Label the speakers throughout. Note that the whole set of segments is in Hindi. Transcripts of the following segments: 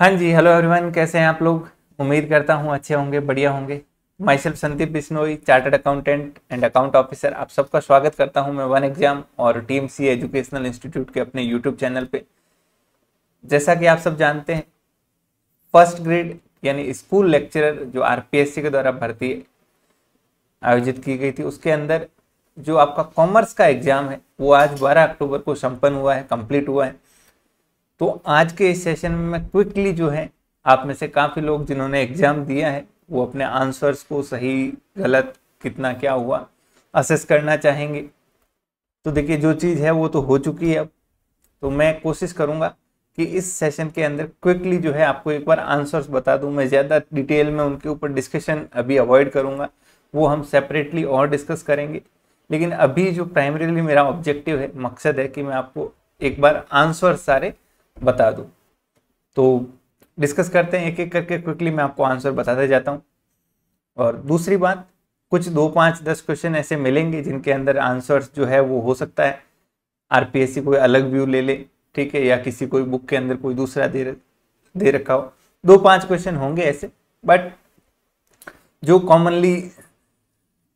Speaker 1: हाँ जी हेलो एवरीवन कैसे हैं आप लोग उम्मीद करता हूँ अच्छे होंगे बढ़िया होंगे myself Sandeep Bishnoi chartered accountant and account officer आप सबका स्वागत करता हूँ मैं वन एग्जाम और टीम सी एजुकेशनल इंस्टीट्यूट के अपने यूट्यूब चैनल पे जैसा कि आप सब जानते हैं फर्स्ट ग्रेड यानी स्कूल लेक्चरर जो आर के द्वारा भर्ती आयोजित की गई थी उसके अंदर जो आपका कॉमर्स का एग्जाम है वो आज बारह अक्टूबर को संपन्न हुआ है कंप्लीट हुआ है तो आज के इस सेशन में मैं क्विकली जो है आप में से काफ़ी लोग जिन्होंने एग्ज़ाम दिया है वो अपने आंसर्स को सही गलत कितना क्या हुआ असेस करना चाहेंगे तो देखिए जो चीज़ है वो तो हो चुकी है अब तो मैं कोशिश करूँगा कि इस सेशन के अंदर क्विकली जो है आपको एक बार आंसर्स बता दूँ मैं ज़्यादा डिटेल में उनके ऊपर डिस्कशन अभी अवॉइड करूँगा वो हम सेपरेटली और डिस्कस करेंगे लेकिन अभी जो प्राइमरीली मेरा ऑब्जेक्टिव है मकसद है कि मैं आपको एक बार आंसर सारे बता दो तो डिस्कस करते हैं एक एक करके क्विकली मैं आपको आंसर बताते जाता हूँ और दूसरी बात कुछ दो पाँच दस क्वेश्चन ऐसे मिलेंगे जिनके अंदर आंसर्स जो है वो हो सकता है आरपीएससी कोई अलग व्यू ले ले ठीक है या किसी कोई बुक के अंदर कोई दूसरा दे दे रखा हो दो पांच क्वेश्चन होंगे ऐसे बट जो कॉमनली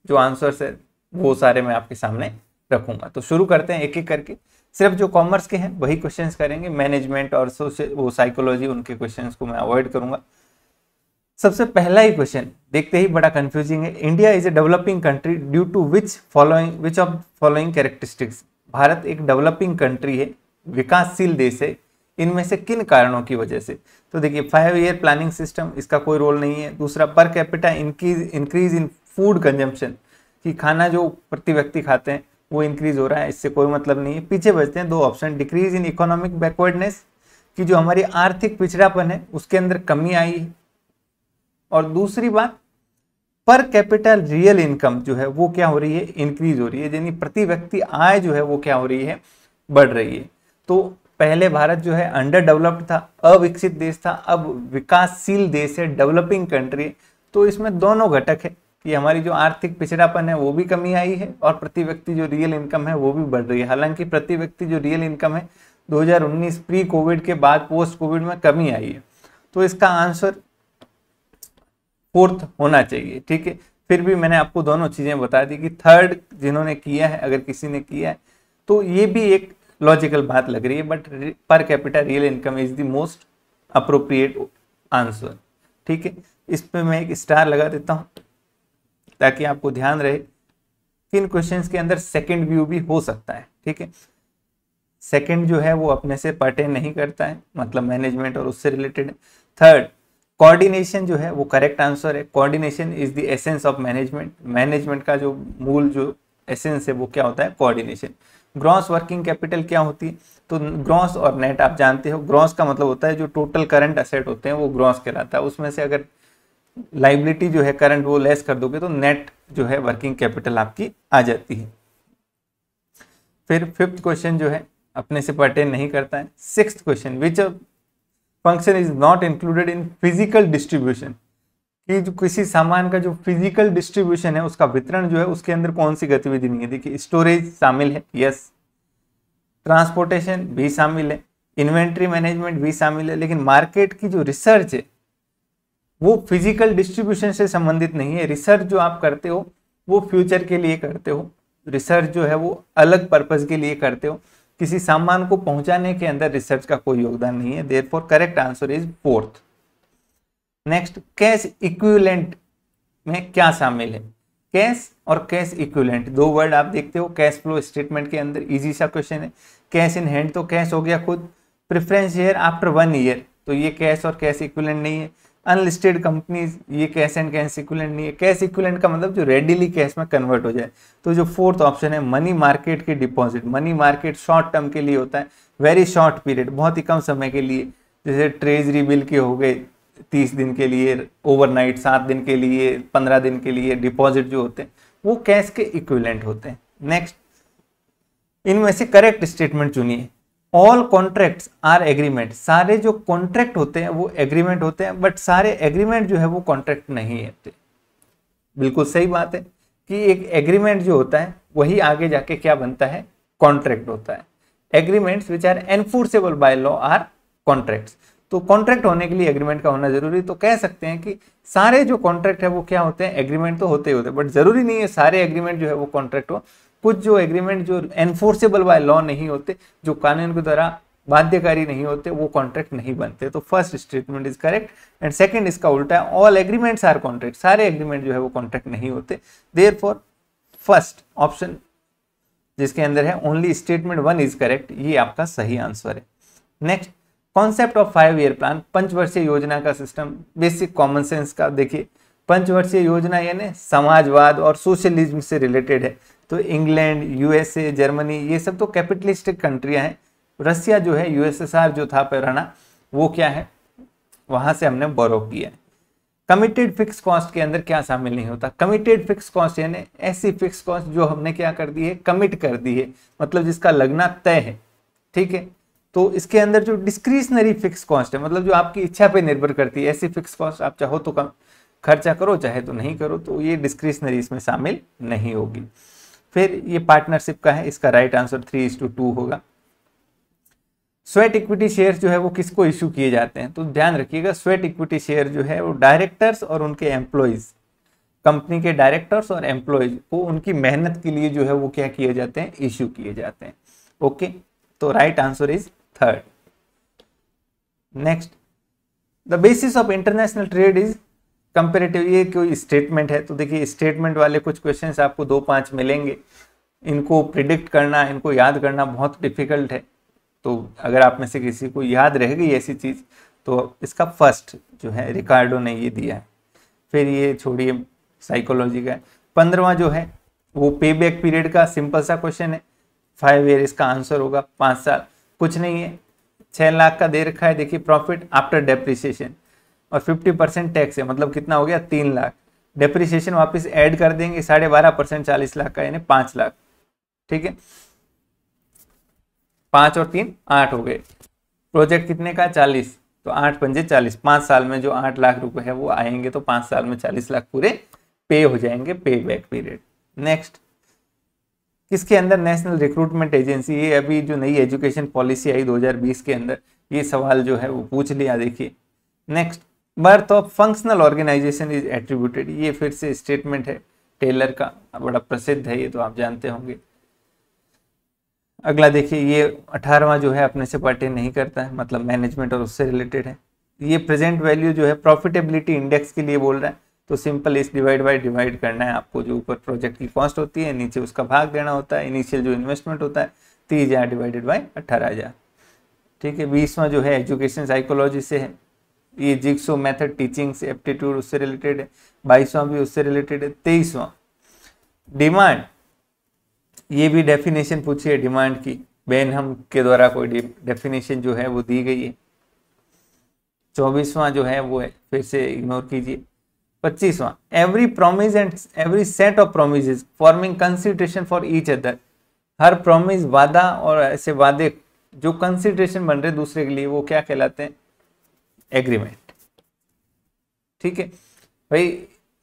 Speaker 1: जो आंसर्स है वो सारे मैं आपके सामने रखूंगा तो शुरू करते हैं एक एक करके सिर्फ जो कॉमर्स के हैं वही क्वेश्चन करेंगे मैनेजमेंट और सोशल वो साइकोलॉजी उनके क्वेश्चन को मैं अवॉइड करूंगा सबसे पहला ही क्वेश्चन देखते ही बड़ा कंफ्यूजिंग है India is a developing country due to which following which of following characteristics Bharat एक डेवलपिंग कंट्री है विकासशील देश है इनमें से किन कारणों की वजह से तो देखिए फाइव ईयर प्लानिंग सिस्टम इसका कोई रोल नहीं है दूसरा per capita increase increase in food consumption कि खाना जो प्रति व्यक्ति खाते हैं वो इंक्रीज हो रहा है इससे कोई मतलब नहीं है पीछे बचते हैं दो option decrease in economic backwardness कि जो हमारी आर्थिक पिछड़ापन है उसके अंदर कमी आई है और दूसरी बात पर कैपिटल रियल इनकम जो है वो क्या हो रही है इंक्रीज हो रही है यानी प्रति व्यक्ति आय जो है वो क्या हो रही है बढ़ रही है तो पहले भारत जो है अंडर डेवलप्ड था अविकसित देश था अब विकासशील देश है डेवलपिंग कंट्री तो इसमें दोनों घटक है कि हमारी जो आर्थिक पिछड़ापन है वो भी कमी आई है और प्रति व्यक्ति जो रियल इनकम है वो भी बढ़ रही है हालांकि प्रति व्यक्ति जो रियल इनकम है 2019 प्री कोविड के बाद पोस्ट कोविड में कमी आई है तो इसका आंसर फोर्थ होना चाहिए ठीक है फिर भी मैंने आपको दोनों चीज़ें बता दी कि थर्ड जिन्होंने किया है अगर किसी ने किया है तो ये भी एक लॉजिकल बात लग रही है but per capital real income is the most appropriate answer ठीक है इस पर मैं एक स्टार लगा देता हूँ ताकि आपको ध्यान रहे कि इन क्वेश्चन के अंदर सेकेंड व्यू भी हो सकता है ठीक है सेकेंड जो है वो अपने से पर्टेन नहीं करता है मतलब मैनेजमेंट और उससे रिलेटेड थर्ड कोऑर्डिनेशन जो है वो करेक्ट आंसर है coordination is the essence of management management का जो मूल जो एसेंस है वो क्या होता है कोऑर्डिनेशन ग्रॉस वर्किंग कैपिटल क्या होती है तो ग्रॉस और नेट आप जानते हो ग्रॉस का मतलब होता है जो टोटल करंट असेट होते हैं वो ग्रॉस कहलाता है उसमें से अगर लाइबिलिटी जो है करंट वो लेस कर दोगे तो नेट जो है वर्किंग कैपिटल आपकी आ जाती है फिर फिफ्थ क्वेश्चन जो है अपने से पर्टेन नहीं करता है six question which function is not included in physical distribution कि जो किसी सामान का जो फिजिकल डिस्ट्रीब्यूशन है उसका वितरण जो है उसके अंदर कौन सी गतिविधि नहीं है देखिए स्टोरेज शामिल है यस ट्रांसपोर्टेशन भी शामिल है इन्वेंट्री मैनेजमेंट भी शामिल है लेकिन मार्केट की जो रिसर्च है वो फिजिकल डिस्ट्रीब्यूशन से संबंधित नहीं है रिसर्च जो आप करते हो वो फ्यूचर के लिए करते हो रिसर्च जो है वो अलग पर्पज के लिए करते हो किसी सामान को पहुंचाने के अंदर रिसर्च का कोई योगदान नहीं है therefore correct answer is fourth next cash equivalent में क्या शामिल है कैश और कैश इक्विलेंट दो वर्ड आप देखते हो कैश फ्लो स्टेटमेंट के अंदर इजी सा क्वेश्चन है कैश इन हैंड तो कैश हो गया खुद preference share after one year तो ये कैश और कैश इक्विलेंट नहीं है अनलिस्टेड कंपनीज ये कैश एंड कैश इक्विलेंट नहीं है कैश इक्विलेंट का मतलब जो रेडिली कैश में कन्वर्ट हो जाए तो जो फोर्थ ऑप्शन है मनी मार्केट के deposit money market short term के लिए होता है वेरी शॉर्ट पीरियड बहुत ही कम समय के लिए जैसे ट्रेजरी बिल के हो गए तीस दिन के लिए ओवरनाइट सात दिन के लिए पंद्रह दिन के लिए डिपॉजिट जो होते हैं वो कैश के इक्विलेंट होते हैं नेक्स्ट इनमें से करेक्ट स्टेटमेंट चुनिए ऑल कॉन्ट्रैक्ट्स आर एग्रीमेंट सारे जो कॉन्ट्रैक्ट होते हैं वो एग्रीमेंट होते हैं बट सारे एग्रीमेंट जो है वो कॉन्ट्रैक्ट नहीं होते बिल्कुल सही बात है कि एक एग्रीमेंट जो होता है वही आगे जाके क्या बनता है कॉन्ट्रैक्ट होता है agreements which are enforceable by law are contracts तो कॉन्ट्रैक्ट होने के लिए एग्रीमेंट का होना जरूरी तो कह सकते हैं कि सारे जो कॉन्ट्रैक्ट है वो क्या होते हैं एग्रीमेंट तो होते ही होते हैं बट जरूरी नहीं है सारे एग्रीमेंट जो है वो कॉन्ट्रैक्ट हो कुछ जो एग्रीमेंट जो एनफोर्सेबल बाय लॉ नहीं होते जो कानून के द्वारा बाध्यकारी नहीं होते वो कॉन्ट्रैक्ट नहीं बनते तो first statement is correct and second इसका उल्टा है ऑल एग्रीमेंट्स आर कॉन्ट्रैक्ट सारे एग्रीमेंट जो है वो कॉन्ट्रैक्ट नहीं होते देयर फर्स्ट ऑप्शन जिसके अंदर है only statement one is correct ये आपका सही आंसर है next concept of five year plan पंचवर्षीय योजना का सिस्टम बेसिक कॉमन सेंस का देखिए पंचवर्षीय योजना यानी समाजवाद और सोशलिज्म से रिलेटेड है तो इंग्लैंड यूएसए जर्मनी ये सब तो कैपिटलिस्टिक कंट्रियाँ हैं रसिया जो है यूएसएसआर जो था पैराना वो क्या है वहां से हमने बोरो किया है कमिटेड फिक्स कॉस्ट के अंदर क्या शामिल नहीं होता कमिटेड फिक्स कॉस्ट यानी ऐसी फिक्स कॉस्ट जो हमने क्या कर दी है कमिट कर दी है मतलब जिसका लगना तय है ठीक है तो इसके अंदर जो डिस्क्रिशनरी फिक्स कॉस्ट है मतलब जो आपकी इच्छा पे निर्भर करती है ऐसी फिक्स कॉस्ट आप चाहो तो कम खर्चा करो चाहे तो नहीं करो तो ये डिस्क्रिशनरी इसमें शामिल नहीं होगी फिर ये पार्टनरशिप का है इसका right answer three is two two होगा स्वेट इक्विटी शेयर जो है वो किसको इशू किए जाते हैं तो ध्यान रखिएगा स्वेट इक्विटी शेयर जो है वो डायरेक्टर्स और उनके एम्प्लॉयज कंपनी के डायरेक्टर्स और एम्प्लॉयज को उनकी मेहनत के लिए जो है वो क्या किए जाते हैं इश्यू किए जाते हैं ओके तो right answer is third next the basis of international trade is comparative ये कोई स्टेटमेंट है तो देखिए स्टेटमेंट वाले कुछ क्वेश्चन आपको दो पाँच मिलेंगे इनको प्रिडिक्ट करना इनको याद करना बहुत डिफिकल्ट है तो अगर आप में से किसी को याद रह गई ऐसी चीज़ तो इसका फर्स्ट जो है रिकार्डो ने ये दिया है फिर ये छोड़िए साइकोलॉजी का पंद्रवा जो है वो पे बैक पीरियड का सिंपल सा क्वेश्चन है फाइव ईयर इसका आंसर होगा पाँच साल कुछ नहीं है छः लाख का दे रखा है देखिए प्रॉफिट आफ्टर डेप्रिसिएशन और 50 परसेंट टैक्स है मतलब कितना हो गया तीन लाख डिप्रिसिएशन वापस ऐड कर देंगे साढ़े बारह परसेंट चालीस लाख का यानी पांच लाख ठीक है पांच और तीन आठ हो गए प्रोजेक्ट कितने का चालीस तो आठ पंजे चालीस पांच साल में जो आठ लाख रुपए है वो आएंगे तो पांच साल में चालीस लाख पूरे पे हो जाएंगे पे बैक पीरियड नेक्स्ट किसके अंदर नेशनल रिक्रूटमेंट एजेंसी ये अभी जो नई एजुकेशन पॉलिसी आई 2020 के अंदर ये सवाल जो है वो पूछ लिया देखिए next birth of functional organisation is attributed ये फिर से स्टेटमेंट है टेलर का बड़ा प्रसिद्ध है ये तो आप जानते होंगे अगला देखिए ये अठारहवा जो है अपने से पार्टी नहीं करता है मतलब मैनेजमेंट और उससे रिलेटेड है ये प्रेजेंट वैल्यू जो है प्रॉफिटेबिलिटी इंडेक्स के लिए बोल रहा है तो सिंपल इस डिवाइड बाय डिवाइड करना है आपको जो ऊपर प्रोजेक्ट की कॉस्ट होती है नीचे उसका भाग देना होता है इनिशियल जो इन्वेस्टमेंट होता है तीस हज़ार डिवाइडेड बाई अट्ठारह ठीक है बीसवा जो है एजुकेशन साइकोलॉजी से है ये जिक्सो मेथड टीचिंग्स एप्टीट्यूड उससे रिलेटेड है बाईसवां भी उससे रिलेटेड है तेईसवां डिमांड ये भी डेफिनेशन पूछी है डिमांड की बेन हम के द्वारा कोई डेफिनेशन जो है वो दी गई है चौबीसवां जो है वो है फिर से इग्नोर कीजिए पच्चीसवां every promise and every set of promise forming consideration for each other हर प्रोमिस वादा और ऐसे वादे जो कंसिडरेशन बन रहे दूसरे के लिए वो क्या कहलाते हैं एग्रीमेंट ठीक है भाई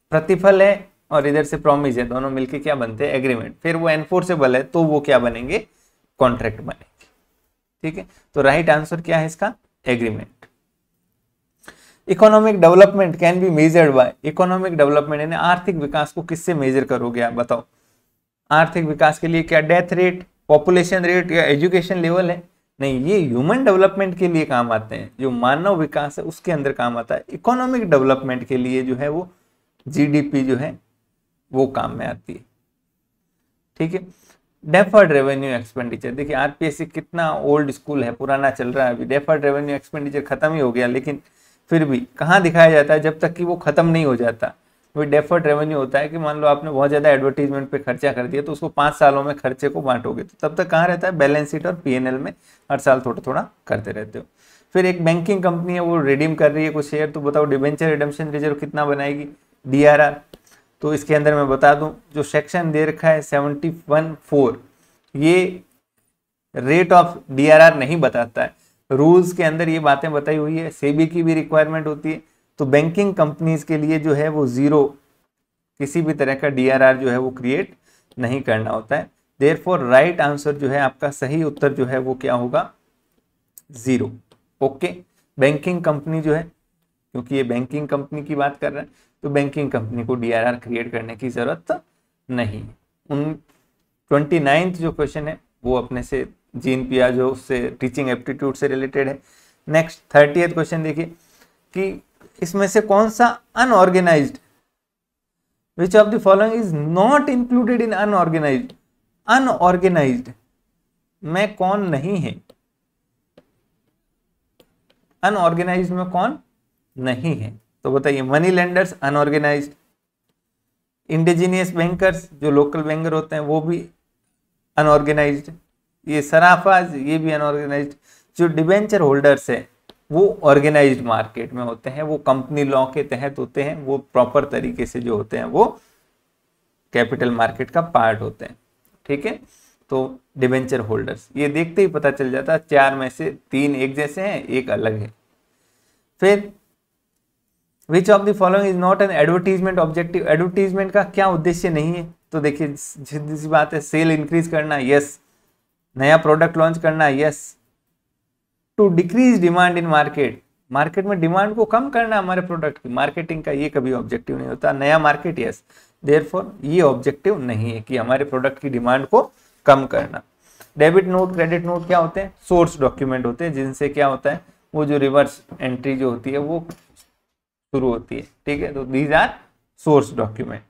Speaker 1: प्रतिफल है और इधर से प्रॉमिस है दोनों मिलके क्या बनते हैं एग्रीमेंट फिर वो एनफोर्सेबल है तो वो क्या बनेंगे कॉन्ट्रैक्ट बनेंगे ठीक है तो राइट आंसर क्या है इसका agreement economic development can be measured by economic development यानी आर्थिक विकास को किससे मेजर करोगे आप बताओ आर्थिक विकास के लिए क्या डेथ रेट पॉपुलेशन रेट या एजुकेशन लेवल है नहीं ये ह्यूमन डेवलपमेंट के लिए काम आते हैं जो मानव विकास है उसके अंदर काम आता है इकोनॉमिक डेवलपमेंट के लिए जो है वो जीडीपी जो है वो काम में आती है ठीक है डेफर्ड रेवेन्यू एक्सपेंडिचर देखिए आरपीएससी कितना ओल्ड स्कूल है पुराना चल रहा है अभी डेफर्ड रेवेन्यू एक्सपेंडिचर खत्म ही हो गया लेकिन फिर भी कहाँ दिखाया जाता है जब तक कि वो खत्म नहीं हो जाता वो डेफर्ड रेवेन्यू होता है कि मान लो आपने बहुत ज़्यादा एडवर्टीजमेंट पे खर्चा कर दिया तो उसको पाँच सालों में खर्चे को बांटोगे तो तब तक कहाँ रहता है बैलेंस शीट और पी में हर साल थोड़ा थोड़ा करते रहते हो फिर एक बैंकिंग कंपनी है वो रिडीम कर रही है कुछ शेयर तो बताओ डिबेंचर रिडम्शन रिजर्व कितना बनाएगी डी तो इसके अंदर मैं बता दूँ जो सेक्शन दे रखा है सेवेंटी वन फोर ये रेट ऑफ डी नहीं बताता है रूल्स के अंदर ये बातें बताई हुई है सेबी की भी रिक्वायरमेंट होती है तो बैंकिंग कंपनीज के लिए जो है वो ज़ीरो किसी भी तरह का डीआरआर जो है वो क्रिएट नहीं करना होता है देर फॉर राइट आंसर जो है आपका सही उत्तर जो है वो क्या होगा ज़ीरो ओके बैंकिंग कंपनी जो है क्योंकि ये बैंकिंग कंपनी की बात कर रहे हैं तो बैंकिंग कंपनी को डीआरआर क्रिएट करने की ज़रूरत नहीं उन ट्वेंटी नाइन्थ जो क्वेश्चन है वो अपने से जीन पिया जो उससे टीचिंग एप्टीट्यूड से रिलेटेड है नेक्स्ट थर्टी क्वेश्चन देखिए कि इसमें से कौन सा unorganised which of the following is not included in unorganised unorganised में कौन नहीं है अनऑर्गेनाइज में कौन नहीं है तो बताइए money lenders unorganised indigenous bankers जो लोकल बैंकर होते हैं वो भी अनऑर्गेनाइज ये सराफाज ये भी अनऑर्गेनाइज जो डिबेंचर होल्डर्स है वो ऑर्गेनाइज्ड मार्केट में होते हैं वो कंपनी लॉ के तहत होते हैं वो प्रॉपर तरीके से जो होते हैं वो कैपिटल मार्केट का पार्ट होते हैं ठीक है तो डिवेंचर होल्डर्स ये देखते ही पता चल जाता है चार में से तीन एक जैसे हैं एक अलग है फिर which of the following is not an advertisement objective advertisement का क्या उद्देश्य नहीं है तो देखिए जिस बात है सेल इंक्रीज करना यस नया प्रोडक्ट लॉन्च करना yes to decrease demand in market market में डिमांड को कम करना हमारे प्रोडक्ट की मार्केटिंग का ये कभी ऑब्जेक्टिव नहीं होता नया मार्केट यस फॉर ये ऑब्जेक्टिव नहीं है कि हमारे प्रोडक्ट की डिमांड को कम करना डेबिट नोट क्रेडिट नोट क्या होते हैं सोर्स डॉक्यूमेंट होते हैं जिनसे क्या होता है वो जो रिवर्स एंट्री जो होती है वो शुरू होती है ठीक है तो these are source document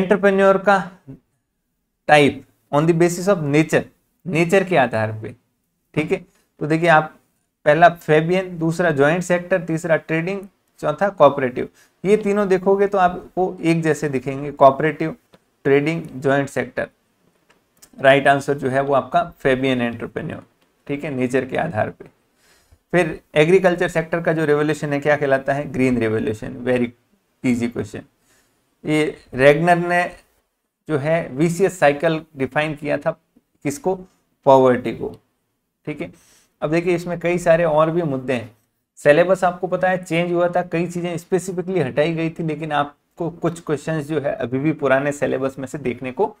Speaker 1: entrepreneur का type on the basis of nature nature के आधार पे ठीक है तो देखिए आप पहला फेबियन दूसरा ज्वाइंट सेक्टर तीसरा ट्रेडिंग चौथा कॉपरेटिव ये तीनों देखोगे तो आपको एक जैसे दिखेंगे cooperative trading joint sector right answer जो है वो आपका फेबियन एंटरप्रेन्योर ठीक है नेचर के आधार पे फिर एग्रीकल्चर सेक्टर का जो रेवोल्यूशन है क्या कहलाता है green revolution very easy question ये रेगनर ने जो है वीसीएस साइकिल डिफाइन किया था किसको पॉवर्टी को ठीक है अब देखिए इसमें कई सारे और भी मुद्दे हैं सिलेबस आपको पता है चेंज हुआ था कई चीज़ें स्पेसिफिकली हटाई गई थी लेकिन आपको कुछ क्वेश्चंस जो है अभी भी पुराने सिलेबस में से देखने को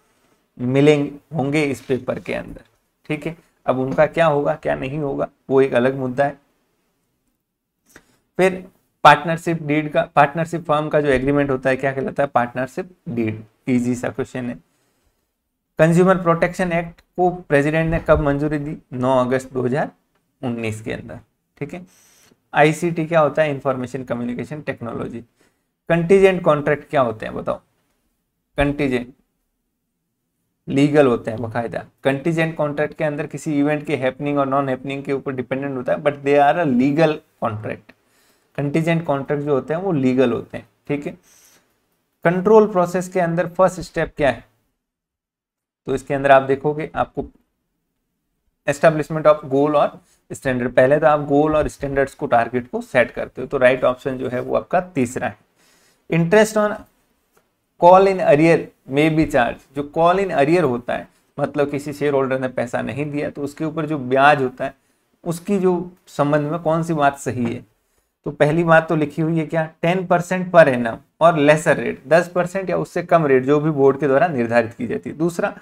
Speaker 1: मिलेंगे होंगे इस पेपर के अंदर ठीक है अब उनका क्या होगा क्या नहीं होगा वो एक अलग मुद्दा है फिर पार्टनरशिप डीड का पार्टनरशिप फॉर्म का जो एग्रीमेंट होता है क्या कहलाता है पार्टनरशिप डीड इजी सा क्वेश्चन है कंज्यूमर प्रोटेक्शन एक्ट को प्रेसिडेंट ने कब मंजूरी दी 9 अगस्त उन्नीस के अंदर ठीक है आईसीटी क्या होता है information communication technology contingent contract क्या होते हैं बताओ कंटीजेंट लीगल होते हैं बकायदा कंटीजेंट कॉन्ट्रैक्ट के अंदर किसी इवेंट के हैपनिंग और नॉन हैपनिंग के ऊपर डिपेंडेंट होता है but they are a legal contract contingent contract जो होते हैं वो लीगल होते हैं ठीक है कंट्रोल प्रोसेस के अंदर फर्स्ट स्टेप क्या है तो इसके अंदर आप देखोगे आपको एस्टेब्लिशमेंट ऑफ गोल और स्टैंडर्ड पहले तो आप गोल और स्टैंडर्ड्स को टारगेट को सेट करते हो तो राइट ऑप्शन जो है वो आपका तीसरा है interest on call in arrear may be charge जो कॉल इन अरियर होता है मतलब किसी शेयर होल्डर ने पैसा नहीं दिया तो उसके ऊपर जो ब्याज होता है उसकी जो संबंध में कौन सी बात सही है तो पहली बात तो लिखी हुई है क्या टेन परसेंट पर एनम और लेसर रेट दस परसेंट या उससे कम रेट जो भी बोर्ड के द्वारा निर्धारित की जाती है दूसरा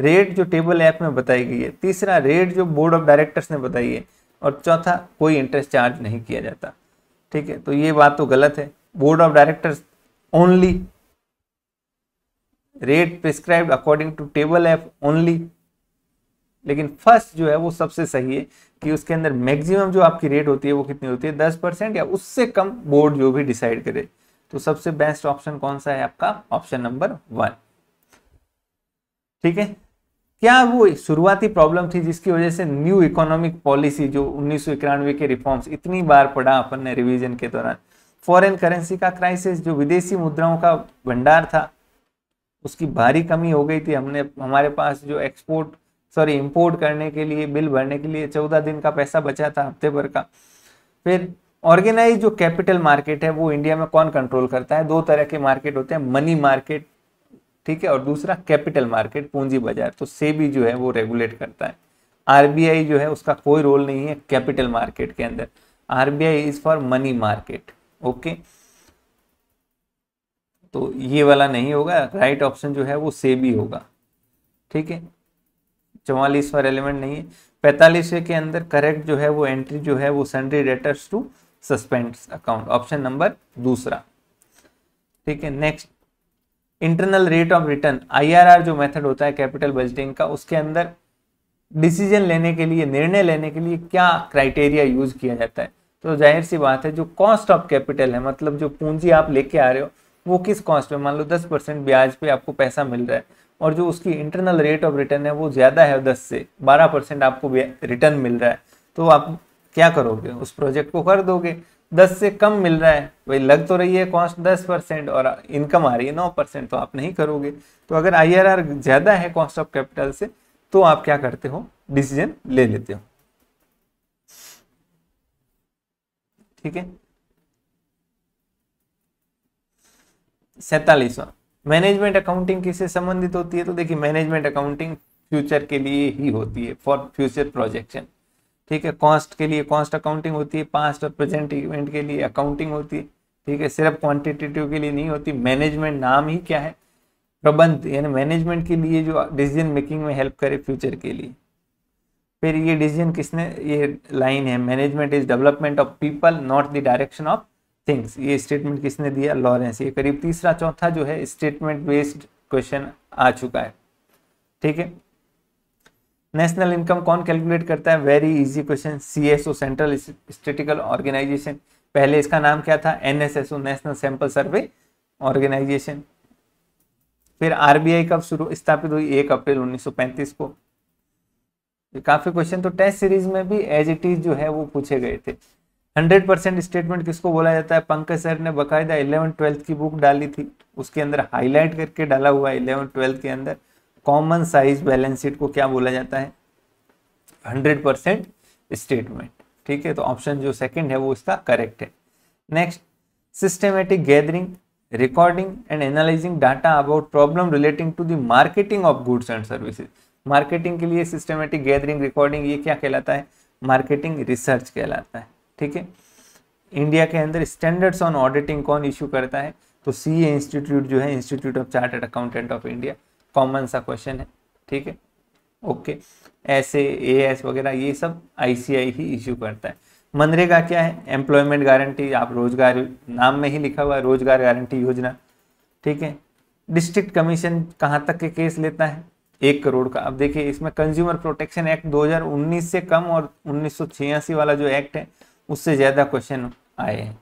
Speaker 1: रेट जो टेबल ऐप में बताई गई है तीसरा रेट जो बोर्ड ऑफ डायरेक्टर्स ने बताई है और चौथा कोई इंटरेस्ट चार्ज नहीं किया जाता ठीक है तो ये बात तो गलत है board of directors only rate prescribe according to table F only लेकिन फर्स्ट जो है वो सबसे सही है कि उसके अंदर मैक्सिमम जो आपकी रेट होती है वो कितनी होती है दस परसेंट या उससे कम बोर्ड जो भी डिसाइड करे तो सबसे बेस्ट ऑप्शन कौन सा है आपका ऑप्शन नंबर वन ठीक है क्या वो शुरुआती प्रॉब्लम थी जिसकी वजह से न्यू इकोनॉमिक पॉलिसी जो उन्नीस के रिफॉर्म्स इतनी बार पड़ा अपन ने रिविजन के दौरान फॉरेन करेंसी का क्राइसिस जो विदेशी मुद्राओं का भंडार था उसकी भारी कमी हो गई थी हमने हमारे पास जो एक्सपोर्ट सॉरी इंपोर्ट करने के लिए बिल भरने के लिए चौदह दिन का पैसा बचा था हफ्ते भर का फिर ऑर्गेनाइज जो कैपिटल मार्केट है वो इंडिया में कौन कंट्रोल करता है दो तरह के मार्केट होते हैं मनी मार्केट ठीक है और दूसरा कैपिटल मार्केट पूंजी बाजार तो सेबी जो है वो रेगुलेट करता है आरबीआई जो है उसका कोई रोल नहीं है कैपिटल मार्केट के अंदर RBI is for money market okay तो ये वाला नहीं होगा राइट right ऑप्शन जो है वो सेबी होगा ठीक है चौवालीसवा एलिमेंट नहीं है पैंतालीसवे के अंदर करेक्ट जो है वो एंट्री जो है वो sundry debtors to suspend account option number दूसरा ठीक है next internal rate of return IRR जो मेथड होता है कैपिटल बजटिंग का उसके अंदर डिसीजन लेने के लिए निर्णय लेने के लिए क्या क्राइटेरिया यूज किया जाता है तो जाहिर सी बात है जो कॉस्ट ऑफ कैपिटल है मतलब जो पूंजी आप लेके आ रहे हो वो किस कॉस्ट पे मान लो दस परसेंट ब्याज पे आपको पैसा मिल रहा है और जो उसकी इंटरनल रेट ऑफ रिटर्न है वो ज़्यादा है दस से बारह परसेंट आपको रिटर्न मिल रहा है तो आप क्या करोगे उस प्रोजेक्ट को कर दोगे दस से कम मिल रहा है भाई लग तो रही है कॉस्ट दस परसेंट और इनकम आ रही है नौ परसेंट तो आप नहीं करोगे तो अगर आई ज़्यादा है कॉस्ट ऑफ कैपिटल से तो आप क्या करते हो डिसीजन ले लेते हो ठीक है सैतालीसवा मैनेजमेंट अकाउंटिंग किससे संबंधित होती है तो देखिए मैनेजमेंट अकाउंटिंग फ्यूचर के लिए ही होती है फॉर फ्यूचर प्रोजेक्शन ठीक है कॉस्ट के लिए कॉस्ट अकाउंटिंग होती है पास्ट और प्रेजेंट इवेंट के लिए अकाउंटिंग होती है ठीक है सिर्फ क्वांटिटेटिव के लिए नहीं होती मैनेजमेंट नाम ही क्या है प्रबंध यानी मैनेजमेंट के लिए जो डिसीजन मेकिंग में हेल्प करे फ्यूचर के लिए फिर ये डिसीजन किसने ये लाइन है management is development of people not the direction of things ये स्टेटमेंट किसने दिया लॉरेंस ये करीब तीसरा चौथा जो है स्टेटमेंट बेस्ड क्वेश्चन आ चुका है ठीक है नेशनल इनकम कौन कैलकुलेट करता है very easy question CSO central statical organisation पहले इसका नाम क्या था NSSO national sample survey organisation फिर आरबीआई कब शुरू स्थापित हुई एक अप्रैल 1935 को काफी क्वेश्चन तो टेस्ट सीरीज में भी एज इट इज जो है वो पूछे गए थे 100 परसेंट स्टेटमेंट किसको बोला जाता है पंकज सर ने बकायदा इलेवन ट्वेल्थ की बुक डाली थी उसके अंदर हाईलाइट करके डाला हुआ है इलेवन ट्वेल्थ के अंदर कॉमन साइज बैलेंस शीट को क्या बोला जाता है हंड्रेड परसेंट स्टेटमेंट ठीक है तो ऑप्शन जो सेकंड है वो इसका करेक्ट है next systematic gathering recording and analysing data about problem relating to the marketing of goods and services marketing के लिए सिस्टमेटिक गैदरिंग रिकॉर्डिंग ये क्या कहलाता है मार्केटिंग रिसर्च कहलाता है ठीक है इंडिया के अंदर स्टैंडर्ड्स ऑन ऑडिटिंग कौन इश्यू करता है तो सी इंस्टीट्यूट जो है institute of chartered accountant of India common सा क्वेश्चन है ठीक है ओके ऐसे ए एस वगैरह ये सब आईसीआई ही इश्यू करता है मनरेगा क्या है एम्प्लॉयमेंट गारंटी आप रोजगार नाम में ही लिखा हुआ है रोजगार गारंटी योजना ठीक है डिस्ट्रिक्ट कमीशन कहाँ तक के केस लेता है एक करोड़ का अब देखिए इसमें कंज्यूमर प्रोटेक्शन एक्ट 2019 से कम और उन्नीस वाला जो एक्ट है उससे ज़्यादा क्वेश्चन आए हैं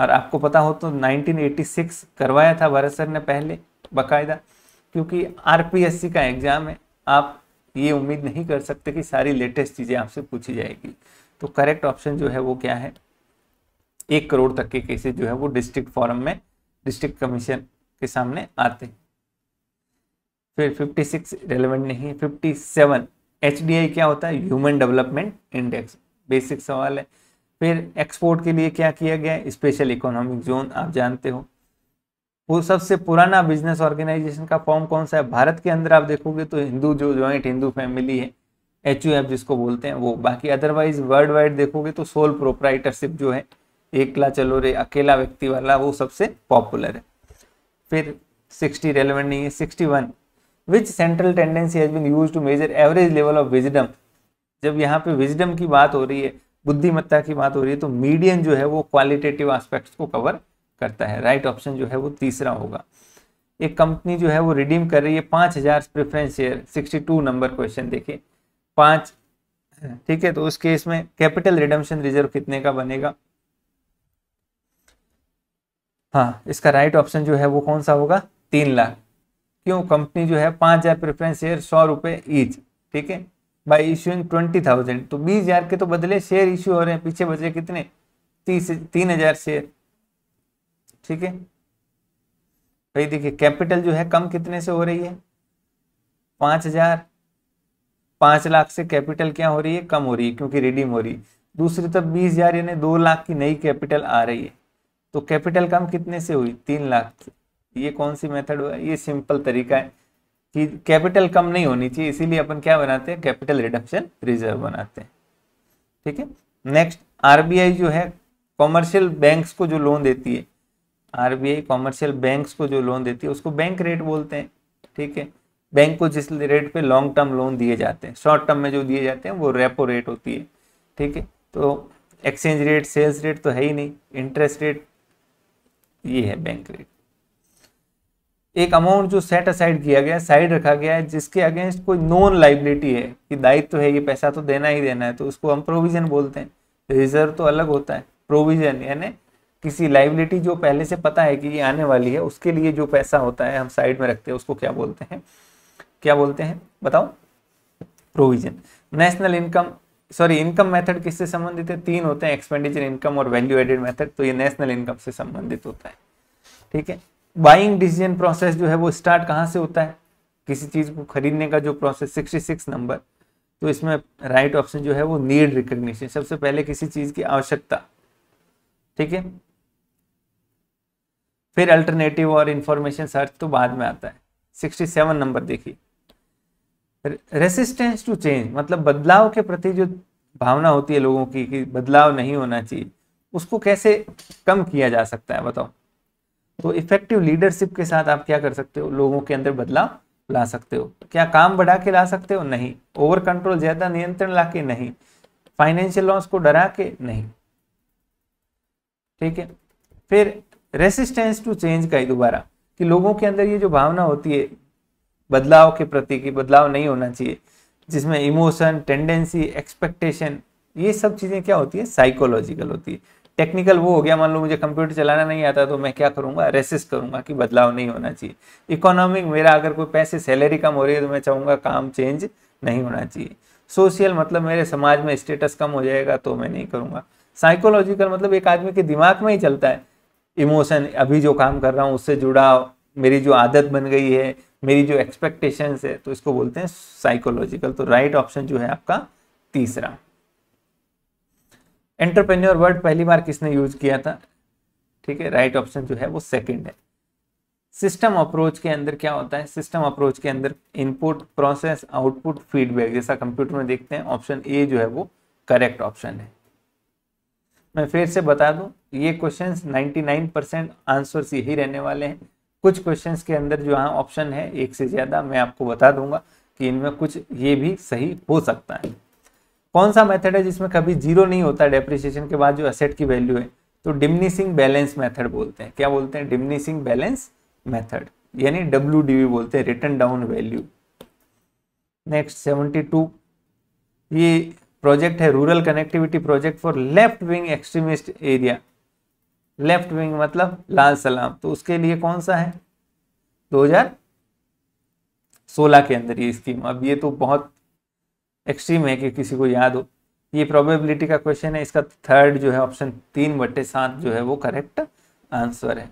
Speaker 1: और आपको पता हो तो 1986 करवाया था भारत सर ने पहले बाकायदा क्योंकि आरपीएससी का एग्ज़ाम है आप ये उम्मीद नहीं कर सकते कि सारी लेटेस्ट चीज़ें आपसे पूछी जाएगी तो करेक्ट ऑप्शन जो है वो क्या है एक करोड़ तक के केसेस जो है वो डिस्ट्रिक्ट फॉरम में डिस्ट्रिक्ट कमीशन के सामने आते हैं फिर 56 रेलेवेंट नहीं है 57 एच क्या होता है ह्यूमन डेवलपमेंट इंडेक्स बेसिक सवाल है फिर एक्सपोर्ट के लिए क्या किया गया स्पेशल इकोनॉमिक जोन आप जानते हो वो सबसे पुराना बिजनेस ऑर्गेनाइजेशन का फॉर्म कौन सा है भारत के अंदर आप देखोगे तो हिंदू जो ज्वाइंट हिंदू फैमिली है एच यू एफ जिसको बोलते हैं वो बाकी अदरवाइज वर्ल्ड वाइड देखोगे तो सोल प्रोपराइटरशिप जो है एकला चलो रे अकेला व्यक्ति वाला वो सबसे पॉपुलर है फिर सिक्सटी रेलिवेंट नहीं है sixty one which central tendency has been use to measure average level of wisdom जब यहाँ पे विजडम की बात हो रही है बुद्धिमत्ता की बात हो रही है तो मीडियम जो है वो क्वालिटेटिव आस्पेक्ट्स को कवर करता है राइट right ऑप्शन जो है वो तीसरा होगा एक कंपनी जो है वो रिडीम कर रही है पाँच हज़ार preference share sixty two number question देखिए पाँच ठीक है तो उस केस में कैपिटल रिडम्शन रिजर्व कितने का बनेगा हाँ इसका राइट ऑप्शन जो है वो कौन सा होगा तीन लाख क्यों कंपनी जो है पाँच हज़ार प्रेफरेंस शेयर सौ रुपये ईच ठीक है बाई इशूइंग ट्वेंटी थाउजेंड तो बीस हज़ार के तो बदले शेयर इशू हो रहे हैं पीछे बचे कितने तीस तीन हज़ार शेयर ठीक है भाई देखिए कैपिटल जो है कम कितने से हो रही है पांच हजार पांच लाख से कैपिटल क्या हो रही है कम हो रही है क्योंकि रिडीम हो रही है दूसरी तरफ बीस हजार यानी दो लाख की नई कैपिटल आ रही है तो कैपिटल कम कितने से हुई तीन लाख की ये कौन सी मेथड हुआ ये सिंपल तरीका है कि कैपिटल कम नहीं होनी चाहिए इसीलिए अपन क्या बनाते हैं कैपिटल रिडक्शन रिजर्व बनाते हैं ठीक है नेक्स्ट आरबीआई जो है कॉमर्शियल बैंक्स को जो लोन देती है आरबीआई कॉमर्शियल बैंक्स को जो लोन देती है उसको बैंक रेट बोलते हैं ठीक है बैंक को जिस रेट पे लॉन्ग टर्म लोन दिए जाते हैं शॉर्ट टर्म में जो दिए जाते हैं वो रेपो रेट होती है ठीक है तो एक्सचेंज रेट सेल्स रेट तो है ही नहीं इंटरेस्ट रेट ये है बैंक रेट एक अमाउंट जो सेट असाइड किया गया साइड रखा गया है जिसके अगेंस्ट कोई नॉन लाइबिलिटी है कि दायित्व तो है ये पैसा तो देना ही देना है तो उसको हम प्रोविजन बोलते हैं रिजर्व तो अलग होता है प्रोविजन यानी किसी लाइबिलिटी जो पहले से पता है कि ये आने वाली है उसके लिए जो पैसा होता है हम साइड में रखते हैं उसको क्या बोलते हैं क्या बोलते हैं बताओ provision national income sorry income method किससे संबंधित है तीन होते हैं एक्सपेंडिचर इनकम और वैल्यू एडेड मेथड तो ये नेशनल इनकम से संबंधित होता है ठीक है बाइंग डिसीजन प्रोसेस जो है वो स्टार्ट कहाँ से होता है किसी चीज को खरीदने का जो प्रोसेस 66 नंबर तो इसमें राइट right ऑप्शन जो है वो नीड रिकोगशन सबसे पहले किसी चीज की आवश्यकता ठीक है फिर अल्टरनेटिव और इंफॉर्मेशन सर्च तो बाद में आता है 67 नंबर देखिए रेसिस्टेंस टू चेंज मतलब बदलाव के प्रति जो भावना होती है लोगों की कि बदलाव नहीं होना चाहिए उसको कैसे कम किया जा सकता है बताओ तो इफेक्टिव लीडरशिप के साथ आप क्या कर सकते हो लोगों के अंदर बदलाव ला सकते हो क्या काम बढ़ा के ला सकते हो नहीं ओवर कंट्रोल ज्यादा नियंत्रण ला के नहीं फाइनेंशियल लॉस को डरा के नहीं ठीक है फिर रेसिस्टेंस टू चेंज का ही दोबारा कि लोगों के अंदर ये जो भावना होती है बदलाव के प्रति कि बदलाव नहीं होना चाहिए जिसमें इमोशन टेंडेंसी एक्सपेक्टेशन ये सब चीज़ें क्या होती है साइकोलॉजिकल होती है टेक्निकल वो हो गया मान लो मुझे कंप्यूटर चलाना नहीं आता तो मैं क्या करूँगा रेसिस्ट करूँगा कि बदलाव नहीं होना चाहिए इकोनॉमिक मेरा अगर कोई पैसे सैलरी कम हो रही है तो मैं चाहूँगा काम चेंज नहीं होना चाहिए सोशल मतलब मेरे समाज में स्टेटस कम हो जाएगा तो मैं नहीं करूँगा साइकोलॉजिकल मतलब एक आदमी के दिमाग में ही चलता है इमोशन अभी जो काम कर रहा हूँ उससे जुड़ा मेरी जो आदत बन गई है मेरी जो एक्सपेक्टेशंस है तो इसको बोलते हैं साइकोलॉजिकल तो राइट ऑप्शन जो है आपका तीसरा एंटरप्रेन्योर वर्ड पहली बार किसने यूज किया था ठीक है राइट ऑप्शन जो है वो सेकंड है सिस्टम अप्रोच के अंदर क्या होता है सिस्टम अप्रोच के अंदर इनपुट प्रोसेस आउटपुट फीडबैक जैसा कंप्यूटर में देखते हैं ऑप्शन ए जो है वो करेक्ट ऑप्शन है मैं फिर से बता दूं ये क्वेश्चंस 99 परसेंट आंसर्स यही रहने वाले हैं कुछ क्वेश्चंस के अंदर जो हाँ ऑप्शन है एक से ज़्यादा मैं आपको बता दूंगा कि इनमें कुछ ये भी सही हो सकता है कौन सा मेथड है जिसमें कभी जीरो नहीं होता डेप्रिसिएशन के बाद जो असेट की वैल्यू है तो डिमनीसिंग बैलेंस मैथड बोलते हैं क्या बोलते हैं डिमनीसिंग बैलेंस मैथड यानी डब्ल्यू बोलते हैं written down value next seventy two ये प्रोजेक्ट है rural connectivity project for left wing extremist area left wing मतलब लाल सलाम तो उसके लिए कौन सा है 2016 के अंदर ये स्कीम अब ये तो बहुत एक्सट्रीम है कि किसी को याद हो ये प्रोबेबिलिटी का क्वेश्चन है इसका थर्ड जो है ऑप्शन तीन बट्टे सात जो है वो करेक्ट आंसर है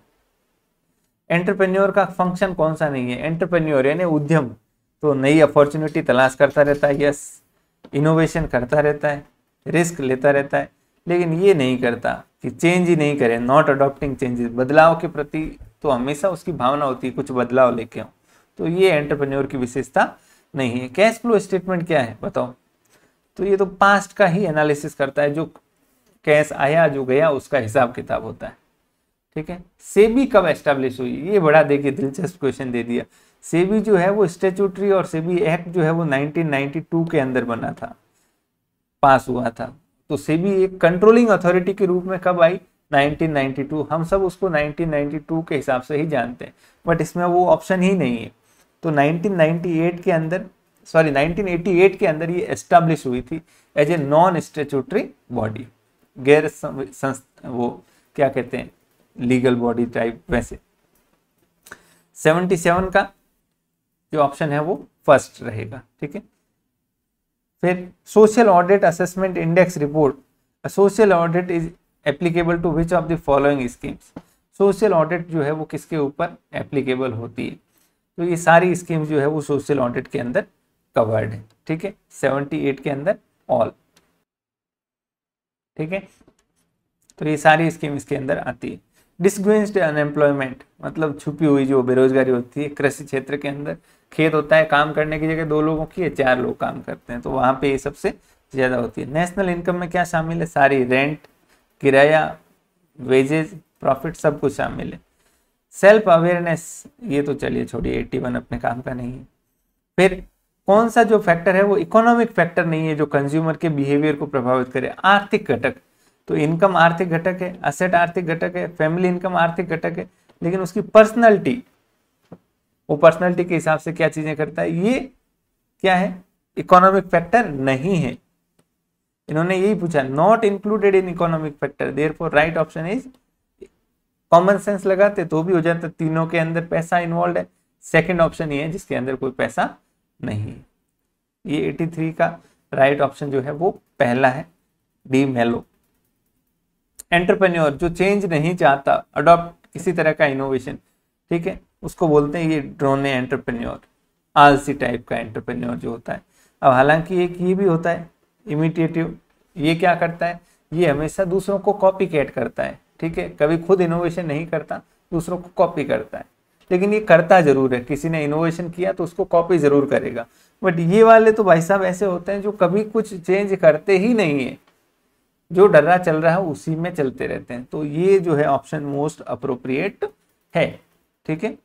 Speaker 1: एंटरप्रेन्योर का फंक्शन कौन सा नहीं है एंटरप्रेन्योर यानी उद्यम तो नई अपॉर्चुनिटी तलाश करता रहता है यस इनोवेशन करता रहता है रिस्क लेता रहता है लेकिन ये नहीं करता कि चेंज ही नहीं करें नॉट अडॉप्टिंग चेंजेस बदलाव के प्रति तो हमेशा उसकी भावना होती है कुछ बदलाव लेके आऊँ तो ये एंटरप्रेन्योर की विशेषता नहीं है कैश फ्लो स्टेटमेंट क्या है बताओ तो ये तो पास्ट का ही एनालिसिस करता है जो कैश आया जो गया उसका हिसाब किताब होता है ठीक है सेबी कब एस्टेब्लिश हुई ये बड़ा देखिए दिलचस्प क्वेश्चन दे दिया सेबी जो है वो स्टेचुटरी और सेबी एक्ट जो है वो 1992 के अंदर बना था पास हुआ था तो सेबी एक कंट्रोलिंग अथॉरिटी के रूप में कब आई 1992 हम सब उसको 1992 के हिसाब से ही जानते हैं बट इसमें वो ऑप्शन ही नहीं है तो 1998 के अंदर सॉरी 1988 के अंदर ये एस्टाब्लिश हुई थी as a non statutory body गैर वो क्या कहते हैं लीगल बॉडी टाइप वैसे 77 का जो ऑप्शन है वो फर्स्ट रहेगा ठीक है फिर social audit assessment index report social audit is applicable to which of the following schemes social audit जो है वो किसके ऊपर एप्लीकेबल होती है तो ये सारी स्कीम जो है वो सोशल ऑडिट के अंदर कवर्ड है ठीक है सेवेंटी एट के अंदर ऑल ठीक है तो ये सारी स्कीम इसके अंदर आती है डिस्ग्वेंस्ड अनएम्प्लॉयमेंट मतलब छुपी हुई जो बेरोजगारी होती है कृषि क्षेत्र के अंदर खेत होता है काम करने की जगह दो लोगों की है चार लोग काम करते हैं तो वहाँ पे ये सबसे ज़्यादा होती है नेशनल इनकम में क्या शामिल है सारी रेंट किराया वेजेज प्रॉफिट सब कुछ शामिल है सेल्फ अवेयरनेस ये तो चलिए छोड़िए एट्टी वन अपने काम का नहीं है फिर कौन सा जो फैक्टर है वो इकोनॉमिक फैक्टर नहीं है जो कंज्यूमर के बिहेवियर को प्रभावित करे आर्थिक घटक तो इनकम आर्थिक घटक है असेट आर्थिक घटक है फैमिली इनकम आर्थिक घटक है लेकिन उसकी पर्सनैलिटी वो पर्सनैलिटी के हिसाब से क्या चीजें करता है ये क्या है इकोनॉमिक फैक्टर नहीं है इन्होंने यही पूछा not included in economic factor therefore right option is common sense लगाते तो भी हो जाता तीनों के अंदर पैसा इन्वॉल्व है सेकेंड ऑप्शन ये है जिसके अंदर कोई पैसा नहीं है ये 83 का राइट right ऑप्शन जो है वो पहला है डी मेलो एंटरप्रेन्योर जो चेंज नहीं चाहता अडॉप्ट किसी तरह का इनोवेशन ठीक है उसको बोलते हैं ये ड्रोन एंटरप्रेन्योर आलसी टाइप का एंटरप्रेन्योर जो होता है अब हालांकि एक ये भी होता है इमिटेटिव ये क्या करता है ये हमेशा दूसरों को कॉपी कैट करता है ठीक है कभी खुद इनोवेशन नहीं करता दूसरों को कॉपी करता है लेकिन ये करता जरूर है किसी ने इनोवेशन किया तो उसको कॉपी जरूर करेगा बट ये वाले तो भाई साहब ऐसे होते हैं जो कभी कुछ चेंज करते ही नहीं है जो डर्रा चल रहा है उसी में चलते रहते हैं तो ये जो है ऑप्शन मोस्ट अप्रोप्रिएट है ठीक है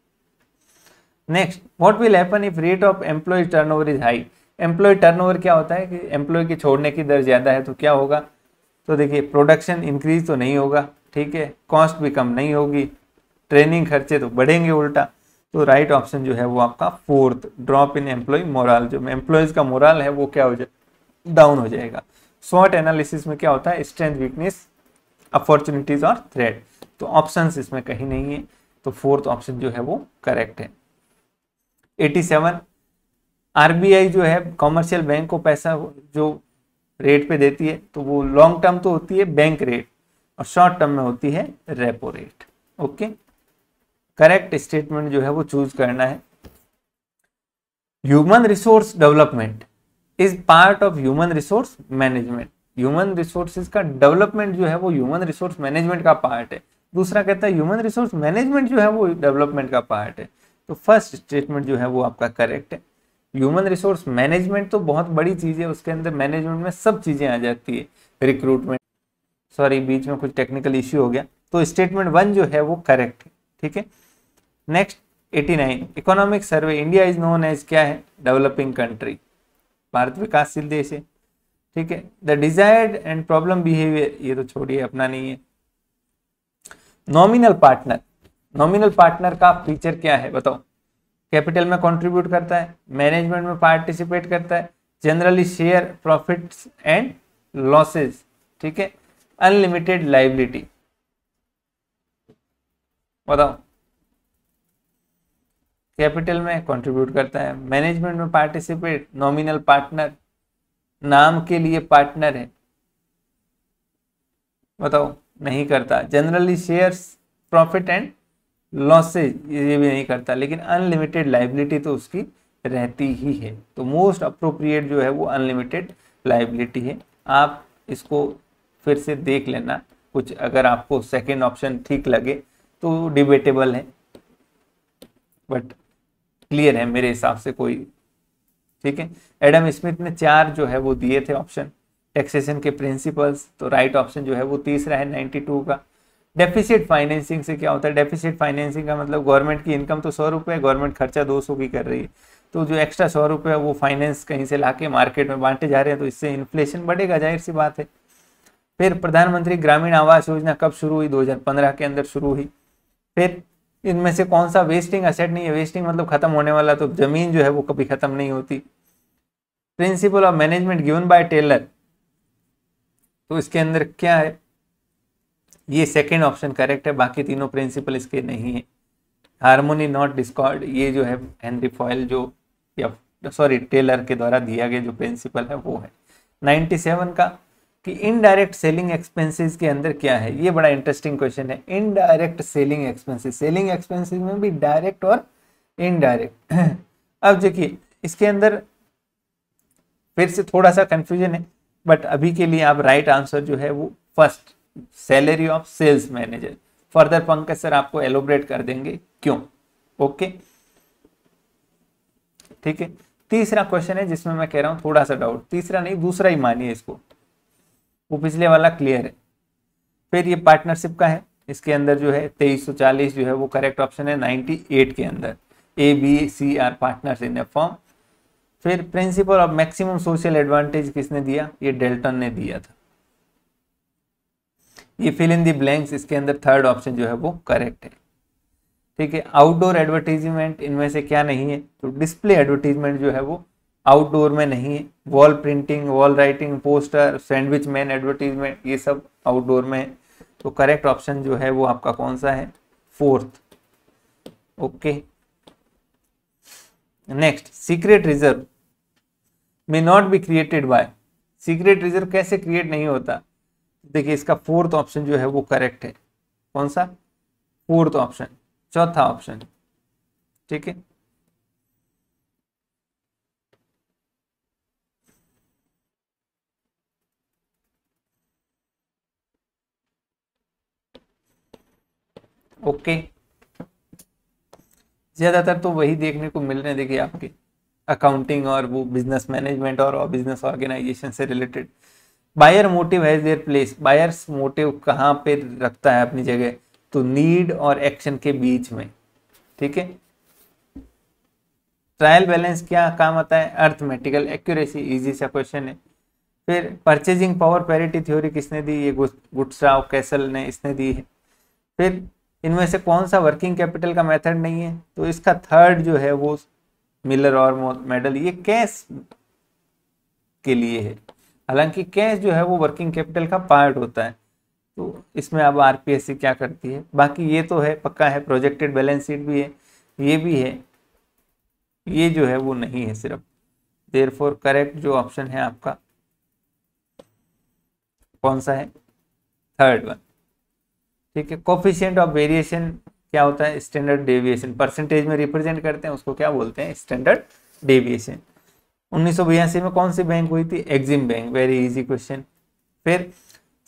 Speaker 1: next what will happen if rate of employ turnover is high employ turnover क्या होता है कि एम्प्लॉय के छोड़ने की दर ज़्यादा है तो क्या होगा तो देखिए प्रोडक्शन इंक्रीज तो नहीं होगा ठीक है कॉस्ट भी कम नहीं होगी ट्रेनिंग खर्चे तो बढ़ेंगे उल्टा तो राइट ऑप्शन जो है वो आपका fourth drop in employ morale जो एम्प्लॉयज़ का मोरल है वो क्या हो जाए डाउन हो जाएगा स्वॉट एनालिसिस में क्या होता है स्ट्रेंथ वीकनेस अपॉर्चुनिटीज और थ्रेड तो ऑप्शन इसमें कहीं नहीं है तो फोर्थ ऑप्शन जो है वो करेक्ट है 87 आरबीआई जो है कॉमर्शियल बैंक को पैसा जो रेट पे देती है तो वो लॉन्ग टर्म तो होती है बैंक रेट और शॉर्ट टर्म में होती है repo rate okay correct statement जो है वो चूज करना है human resource development is part of human resource management human resources का डेवलपमेंट जो है वो ह्यूमन रिसोर्स मैनेजमेंट का पार्ट है दूसरा कहता है ह्यूमन रिसोर्स मैनेजमेंट जो है वो डेवलपमेंट का पार्ट है तो फर्स्ट स्टेटमेंट जो है वो आपका करेक्ट है ह्यूमन रिसोर्स मैनेजमेंट तो बहुत बड़ी चीज़ है उसके अंदर मैनेजमेंट में सब चीज़ें आ जाती है रिक्रूटमेंट सॉरी बीच में कुछ टेक्निकल इश्यू हो गया तो स्टेटमेंट वन जो है वो करेक्ट है ठीक है next 89 economic survey India is known as क्या है डेवलपिंग कंट्री भारत विकासशील देश है ठीक है the desired and problem behaviour ये तो छोड़िए अपना नहीं है नॉमिनल पार्टनर नॉमिनल पार्टनर का फीचर क्या है बताओ कैपिटल में कंट्रीब्यूट करता है मैनेजमेंट में पार्टिसिपेट करता है generally share profits and losses ठीक है अनलिमिटेड लाइबिलिटी बताओ कैपिटल में कंट्रीब्यूट करता है मैनेजमेंट में पार्टिसिपेट नॉमिनल पार्टनर नाम के लिए पार्टनर है बताओ नहीं करता generally shares profit and losses ये भी नहीं करता लेकिन अनलिमिटेड लाइबिलिटी तो उसकी रहती ही है तो मोस्ट अप्रोप्रिएट जो है वो अनलिमिटेड लाइबिलिटी है आप इसको फिर से देख लेना कुछ अगर आपको सेकेंड ऑप्शन ठीक लगे तो डिबेटेबल है बट क्लियर है मेरे हिसाब से कोई ठीक है एडम स्मिथ ने चार जो है वो दिए थे ऑप्शन टैक्सेशन के प्रिंसिपल्स तो राइट ऑप्शन जो है वो तीसरा है नाइन्टी टू का डेफिसिट फाइनेंसिंग से क्या होता है डेफिसिट फाइनेंसिंग का मतलब गवर्नमेंट की इनकम तो सौ रुपये गवर्नमेंट खर्चा दो सौ की कर रही है तो जो एक्स्ट्रा सौ रुपये वो फाइनेंस कहीं से ला के मार्केट में बांटे जा रहे हैं तो इससे इन्फ्लेशन बढ़ेगा जाहिर सी बात है फिर प्रधानमंत्री ग्रामीण आवास योजना कब शुरू हुई 2015 के अंदर शुरू हुई फिर इनमें से कौन सा वेस्टिंग असेट नहीं है वेस्टिंग मतलब खत्म होने वाला तो जमीन जो है वो कभी खत्म नहीं होती principle of management given by Taylor तो इसके अंदर क्या है ये सेकेंड ऑप्शन करेक्ट है बाकी तीनों प्रिंसिपल इसके नहीं है हारमोनी नॉट डिस्कॉर्ड ये जो है हेनरी फॉयल जो या सॉरी टेलर के द्वारा दिया गया जो प्रिंसिपल है वो है 97 का कि इनडायरेक्ट सेलिंग एक्सपेंसेस के अंदर क्या है ये बड़ा इंटरेस्टिंग क्वेश्चन है indirect selling expenses selling expenses में भी डायरेक्ट और इनडायरेक्ट अब देखिए इसके अंदर फिर से थोड़ा सा कंफ्यूजन है बट अभी के लिए आप राइट right आंसर जो है वो first salary of sales manager further Pankaj sir आपको एलोब्रेट कर देंगे क्यों ओके okay? ठीक है तीसरा क्वेश्चन है जिसमें मैं कह रहा हूं थोड़ा सा डाउट तीसरा नहीं दूसरा ही मानिए इसको वो पिछले वाला क्लियर है फिर ये पार्टनरशिप का है इसके अंदर जो है तेईस जो है वो करेक्ट ऑप्शन है 98 के अंदर A B C R partners in a form फिर principle of maximum social advantage किसने दिया ये डेल्टन ने दिया था ये फिल इन दी ब्लैंक्स इसके अंदर थर्ड ऑप्शन जो है वो करेक्ट है ठीक है आउटडोर एडवर्टीजमेंट इनमें से क्या नहीं है तो डिस्प्ले एडवर्टीजमेंट जो है वो आउटडोर में नहीं है wall printing wall writing poster sandwich man advertisement ये सब आउटडोर में है तो करेक्ट ऑप्शन जो है वो आपका कौन सा है fourth okay next secret reserve may not be created by secret reserve कैसे क्रिएट नहीं होता देखिए इसका फोर्थ ऑप्शन जो है वो करेक्ट है कौन सा फोर्थ ऑप्शन चौथा ऑप्शन ठीक है ओके ज़्यादातर तो वही देखने को मिल रहे हैं देखिए आपके अकाउंटिंग और वो बिजनेस मैनेजमेंट और बिजनेस ऑर्गेनाइजेशन से related buyer motive has their place buyers motive कहाँ पे रखता है अपनी जगह तो नीड और एक्शन के बीच में ठीक है ट्रायल बैलेंस क्या काम आता है अर्थमेटिकल एक्यूरेसी इजी सा क्वेश्चन है फिर परचेजिंग पावर पैरिटी थ्योरी किसने दी ये राव कैसल ने इसने दी है फिर इनमें से कौन सा वर्किंग कैपिटल का मेथड नहीं है तो इसका थर्ड जो है वो मिलर और मेडल ये कैश के लिए है हालांकि कैश जो है वो वर्किंग कैपिटल का पार्ट होता है तो इसमें अब आरपीएससी क्या करती है बाकी ये तो है पक्का है प्रोजेक्टेड बैलेंस शीट भी है ये भी है ये जो है वो नहीं है सिर्फ देर फॉर करेक्ट जो ऑप्शन है आपका कौन सा है थर्ड वन ठीक है कोफिशियंट ऑफ वेरिएशन क्या होता है स्टैंडर्ड डेविएशन परसेंटेज में रिप्रेजेंट करते हैं उसको क्या बोलते हैं स्टैंडर्ड डेविएशन उन्नीस में कौन सी बैंक हुई थी EXIM bank very easy question फिर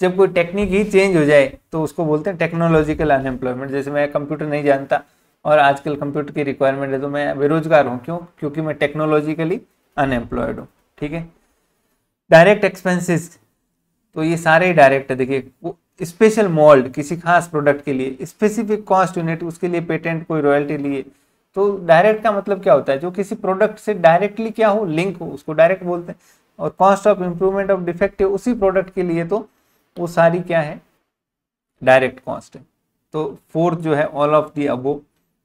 Speaker 1: जब कोई टेक्निक ही चेंज हो जाए तो उसको बोलते हैं टेक्नोलॉजिकल अनएम्प्लॉयमेंट जैसे मैं कंप्यूटर नहीं जानता और आजकल कंप्यूटर की रिक्वायरमेंट है तो मैं बेरोजगार हूँ क्यों क्योंकि मैं टेक्नोलॉजिकली अनएम्प्लॉयड हूँ ठीक है डायरेक्ट एक्सपेंसेस तो ये सारे डायरेक्ट है देखिए स्पेशल मोल्ड किसी खास प्रोडक्ट के लिए स्पेसिफिक कॉस्ट यूनिट उसके लिए पेटेंट कोई रॉयल्टी लिए तो डायरेक्ट का मतलब क्या होता है जो किसी प्रोडक्ट से डायरेक्टली क्या हो लिंक हो उसको डायरेक्ट बोलते हैं और cost of improvement of defective उसी प्रोडक्ट के लिए तो वो सारी क्या है डायरेक्ट कॉस्ट है तो फोर्थ जो है all of the above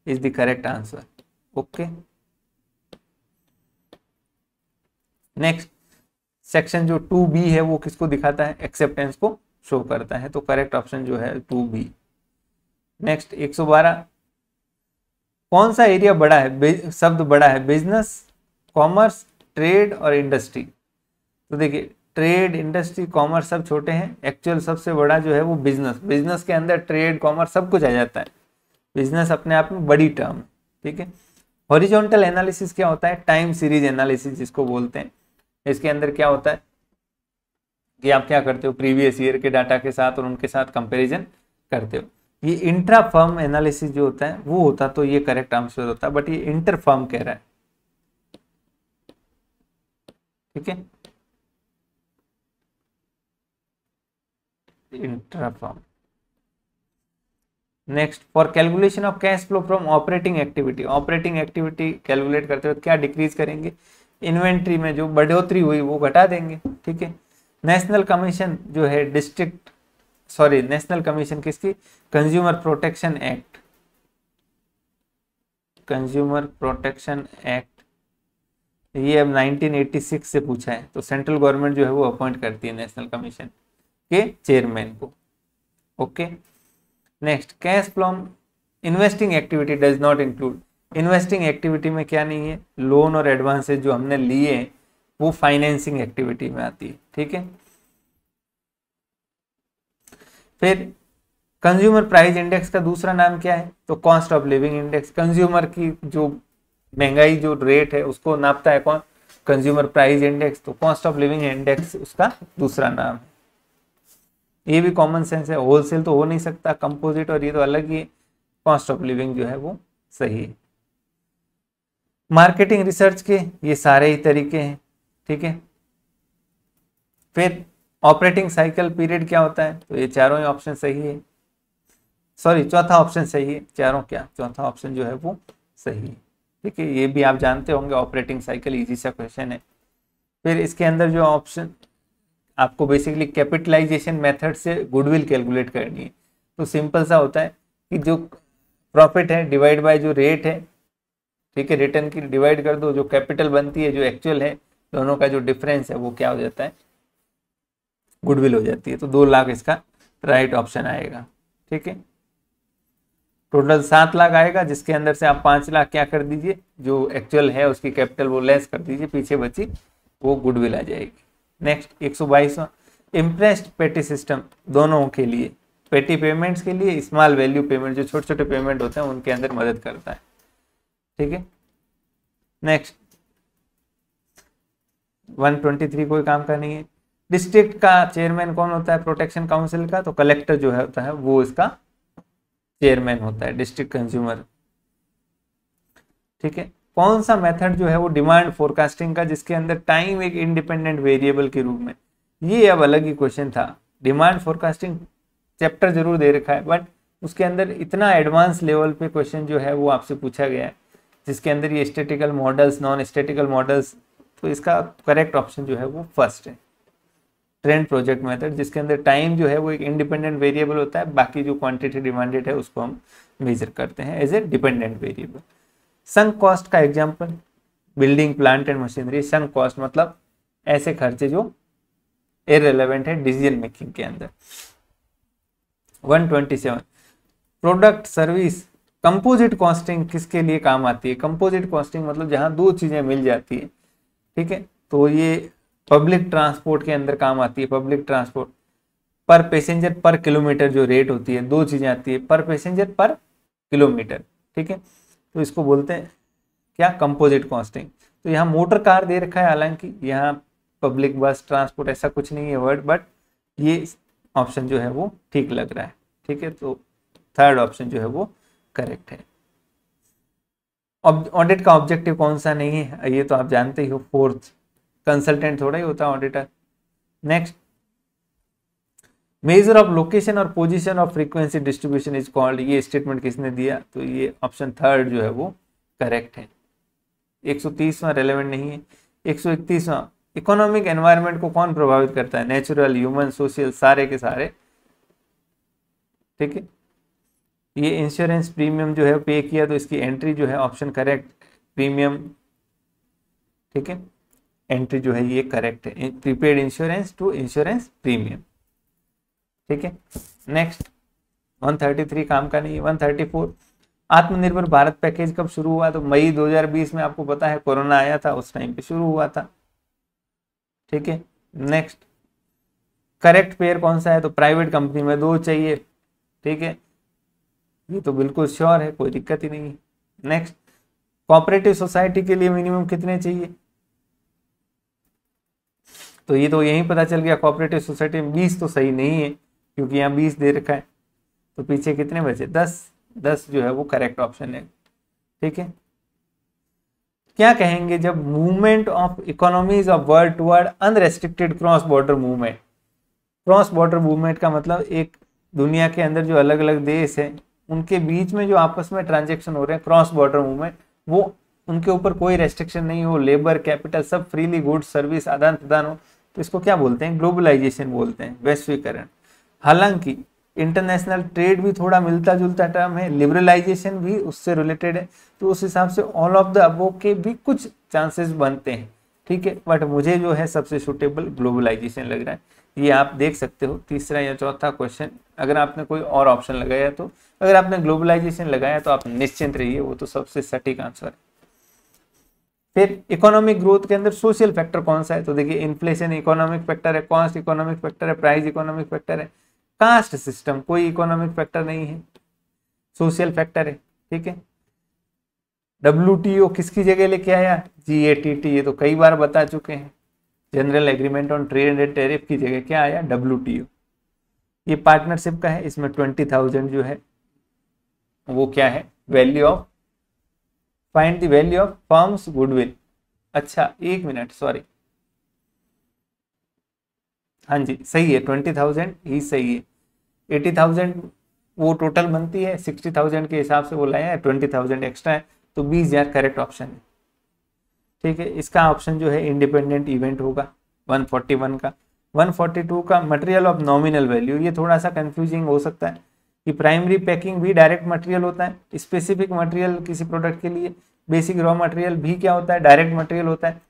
Speaker 1: is the correct answer okay next section जो टू बी है वो किसको दिखाता है एक्सेप्टेंस को शो करता है तो करेक्ट ऑप्शन जो है टू बी नेक्स्ट 112 कौन सा एरिया बड़ा है शब्द बड़ा है बिजनेस कॉमर्स ट्रेड और इंडस्ट्री तो देखिए ट्रेड इंडस्ट्री कॉमर्स सब छोटे हैं एक्चुअल सबसे बड़ा जो है वो बिजनेस बिजनेस के अंदर ट्रेड कॉमर्स सब कुछ आ जाता है बिजनेस अपने आप में बड़ी टर्म ठीक है हॉरिजॉन्टल एनालिसिस क्या होता है टाइम सीरीज एनालिसिस जिसको बोलते हैं इसके अंदर क्या होता है कि आप क्या करते हो प्रीवियस ईयर के डाटा के साथ और उनके साथ कंपेरिजन करते हो ये इंट्रा फर्म एनालिसिस जो होता है वो होता तो ये करेक्ट आंसर होता बट ये इंटर फर्म कह रहा है ठीक है intra firm next for calculation of cash flow from operating activity operating activity calculate करते हुए क्या डिक्रीज करेंगे इन्वेंट्री में जो बढ़ोतरी हुई वो घटा देंगे ठीक है नेशनल कमीशन जो है डिस्ट्रिक्ट सॉरी नेशनल कमीशन किसकी consumer protection act consumer protection act ये अब 1986 से पूछा है तो सेंट्रल गवर्नमेंट जो है वो अपॉइंट करती है नेशनल कमीशन के चेयरमैन को okay next cash flow investing activity does not include investing activity में क्या नहीं है लोन और एडवांसेज जो हमने लिए वो फाइनेंसिंग एक्टिविटी में आती है ठीक है फिर कंज्यूमर प्राइस इंडेक्स का दूसरा नाम क्या है तो cost of living index consumer की जो महंगाई जो रेट है उसको नापता है कौन कंज्यूमर प्राइस इंडेक्स तो कॉस्ट ऑफ लिविंग इंडेक्स उसका दूसरा नाम है ये भी कॉमन सेंस है होलसेल तो हो नहीं सकता कंपोजिट और ये तो अलग ही कॉस्ट ऑफ लिविंग जो है वो सही है मार्केटिंग रिसर्च के ये सारे ही तरीके हैं ठीक है फिर ऑपरेटिंग साइकिल पीरियड क्या होता है तो ये चारों ही ऑप्शन सही है सॉरी चौथा ऑप्शन सही है चारों क्या चौथा ऑप्शन जो है वो सही है ठीक है ये भी आप जानते होंगे ऑपरेटिंग साइकिल इजी सा क्वेश्चन है फिर इसके अंदर जो ऑप्शन आपको बेसिकली कैपिटलाइजेशन मेथड से गुडविल कैलकुलेट करनी है तो सिंपल सा होता है कि जो प्रॉफिट है डिवाइड बाय जो रेट है ठीक है रिटर्न की डिवाइड कर दो जो कैपिटल बनती है जो एक्चुअल है दोनों का जो डिफरेंस है वो क्या हो जाता है गुडविल हो जाती है तो दो लाख इसका राइट ऑप्शन आएगा ठीक है टोटल सात लाख आएगा जिसके अंदर से आप पांच लाख क्या कर दीजिए जो एक्चुअल है उसकी कैपिटल वो लेस कर दीजिए पीछे बची वो गुडविल आ जाएगी नेक्स्ट एक सौ बाईस इम्प्रेस्ड पेटी सिस्टम दोनों के लिए पेटी पेमेंट्स के लिए स्मॉल वैल्यू पेमेंट जो छोटे छोटे पेमेंट होते हैं उनके अंदर मदद करता है ठीक है नेक्स्ट 123 कोई काम का नहीं है डिस्ट्रिक्ट का चेयरमैन कौन होता है प्रोटेक्शन काउंसिल का तो कलेक्टर जो है होता है वो इसका चेयरमैन होता है डिस्ट्रिक्ट कंज्यूमर ठीक है कौन सा मेथड जो है वो डिमांड फोरकास्टिंग का जिसके अंदर टाइम एक इंडिपेंडेंट वेरिएबल के रूप में ये अब अलग ही क्वेश्चन था डिमांड फोरकास्टिंग चैप्टर जरूर दे रखा है बट उसके अंदर इतना एडवांस लेवल पे क्वेश्चन जो है वो आपसे पूछा गया है जिसके अंदर ये statistical models non statistical models तो इसका करेक्ट ऑप्शन जो है वो फर्स्ट है ट्रेंड प्रोजेक्ट मेथड जिसके अंदर टाइम जो है वो एक इंडिपेंडेंट वेरिएबल होता है बाकी जो क्वांटिटी डिमांडेड है उसको हम मेजर करते हैं as a dependent variable sunk cost का example building plant and machinery sunk cost मतलब ऐसे खर्चे जो इरेलीवेंट है डिसीजन मेकिंग के अंदर 127 प्रोडक्ट सर्विस कंपोजिट कॉस्टिंग किसके लिए काम आती है कंपोजिट कॉस्टिंग मतलब जहां दो चीजें मिल जाती है ठीक है तो ये पब्लिक ट्रांसपोर्ट के अंदर काम आती है पब्लिक ट्रांसपोर्ट पर पैसेंजर पर किलोमीटर जो रेट होती है दो चीज़ें आती है पर पैसेंजर पर किलोमीटर ठीक है तो इसको बोलते हैं क्या कंपोजिट कॉस्टिंग तो यहाँ मोटर कार दे रखा है हालांकि यहाँ पब्लिक बस ट्रांसपोर्ट ऐसा कुछ नहीं है वर्ड बट ये ऑप्शन जो है वो ठीक लग रहा है ठीक है तो थर्ड ऑप्शन जो है वो करेक्ट है ऑडिट का ऑब्जेक्टिव कौन सा नहीं है ये तो आप जानते ही हो फोर्थ कंसल्टेंट थोड़ा ही होता है auditor next measure of location और position of frequency distribution is called ये स्टेटमेंट किसने दिया तो ये ऑप्शन थर्ड जो है वो करेक्ट है 130वां रेलेवेंट नहीं है 131वां इकोनॉमिक एनवायरनमेंट को कौन प्रभावित करता है नेचुरल ह्यूमन सोशल सारे के सारे ठीक है ये इंश्योरेंस प्रीमियम जो है पे किया तो इसकी एंट्री जो है ऑप्शन करेक्ट प्रीमियम ठीक है एंट्री जो है ये करेक्ट है prepaid insurance to insurance premium ठीक है नेक्स्ट 133 काम का नहीं है 134 आत्मनिर्भर भारत पैकेज कब शुरू हुआ तो मई 2020 में आपको पता है कोरोना आया था उस टाइम पे शुरू हुआ था ठीक है नेक्स्ट करेक्ट पेयर कौन सा है तो प्राइवेट कंपनी में दो चाहिए ठीक है ये तो बिल्कुल श्योर है कोई दिक्कत ही नहीं है नेक्स्ट कॉपरेटिव सोसाइटी के लिए मिनिमम कितने चाहिए तो ये तो यही पता चल गया कॉपरेटिव सोसाइटी में बीस तो सही नहीं है क्योंकि यहाँ बीस दे रखा है तो पीछे कितने बचे दस दस जो है वो करेक्ट ऑप्शन है ठीक है क्या कहेंगे जब movement of economies of world toward unrestricted cross border movement cross border movement का मतलब एक दुनिया के अंदर जो अलग अलग देश हैं उनके बीच में जो आपस में ट्रांजेक्शन हो रहे हैं क्रॉस बॉर्डर मूवमेंट वो उनके ऊपर कोई रेस्ट्रिक्शन नहीं हो लेबर कैपिटल सब फ्रीली गुड सर्विस आदान प्रदान हो तो इसको क्या बोलते हैं ग्लोबलाइजेशन बोलते हैं वैश्वीकरण हालांकि इंटरनेशनल ट्रेड भी थोड़ा मिलता जुलता टर्म है लिबरलाइजेशन भी उससे रिलेटेड है तो उस हिसाब से ऑल ऑफ द अबो के भी कुछ चांसेस बनते हैं ठीक है बट मुझे जो है सबसे सुटेबल ग्लोबलाइजेशन लग रहा है ये आप देख सकते हो तीसरा या चौथा क्वेश्चन अगर आपने कोई और ऑप्शन लगाया तो अगर आपने ग्लोबलाइजेशन लगाया तो आप निश्चिंत रहिए वो तो सबसे सटीक आंसर है फिर इकोनॉमिक ग्रोथ के अंदर सोशल फैक्टर कौन सा है तो देखिए इन्फ्लेशन इकोनॉमिक फैक्टर है कॉस्ट इकोनॉमिक फैक्टर है प्राइस इकोनॉमिक फैक्टर है कास्ट सिस्टम कोई इकोनॉमिक फैक्टर नहीं है सोशल फैक्टर है ठीक है डब्ल्यू किसकी जगह लेके आया जी ए टी टी ये तो कई बार बता चुके हैं general agreement on trade and tariff की जगह क्या आया डब्ल्यू ये पार्टनरशिप का है इसमें ट्वेंटी थाउजेंड जो है वो क्या है value of find the value of firms goodwill अच्छा एक मिनट सॉरी हाँ जी सही है ट्वेंटी थाउजेंड ही सही है एटी थाउजेंड वो टोटल बनती है सिक्सटी थाउजेंड के हिसाब से वो लाया है ट्वेंटी थाउजेंड एक्स्ट्रा है तो बीस हजार करेक्ट ऑप्शन है ठीक है इसका ऑप्शन जो है इंडिपेंडेंट इवेंट होगा वन फोर्टी वन का वन फोर्टी टू का मटेरियल ऑफ नॉमिनल वैल्यू ये थोड़ा सा कंफ्यूजिंग हो सकता है कि प्राइमरी पैकिंग भी डायरेक्ट मटेरियल होता है स्पेसिफिक मटेरियल किसी प्रोडक्ट के लिए बेसिक रॉ मटेरियल भी क्या होता है डायरेक्ट मटेरियल होता है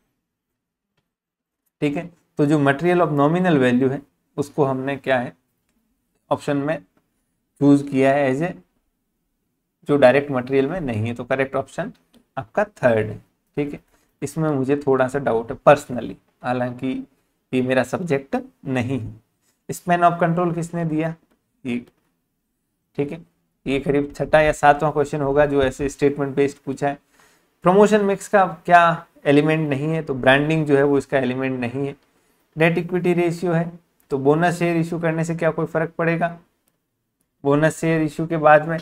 Speaker 1: ठीक है तो जो मटेरियल ऑफ नॉमिनल वैल्यू है उसको हमने क्या है ऑप्शन में चूज किया है एज ए जो डायरेक्ट मटेरियल में नहीं है तो करेक्ट ऑप्शन आपका थर्ड है ठीक है इसमें मुझे थोड़ा सा डाउट है पर्सनली हालांकि ये मेरा सब्जेक्ट नहीं है स्पेन ऑफ कंट्रोल किसने दिया ये ठीक है ये करीब छठा या सातवां क्वेश्चन होगा जो ऐसे स्टेटमेंट बेस्ड पूछा है प्रमोशन मिक्स का क्या एलिमेंट नहीं है तो ब्रांडिंग जो है वो इसका एलिमेंट नहीं है डेट इक्विटी रेशियो है तो बोनस शेयर इशू करने से क्या कोई फर्क पड़ेगा बोनस शेयर इशू के बाद में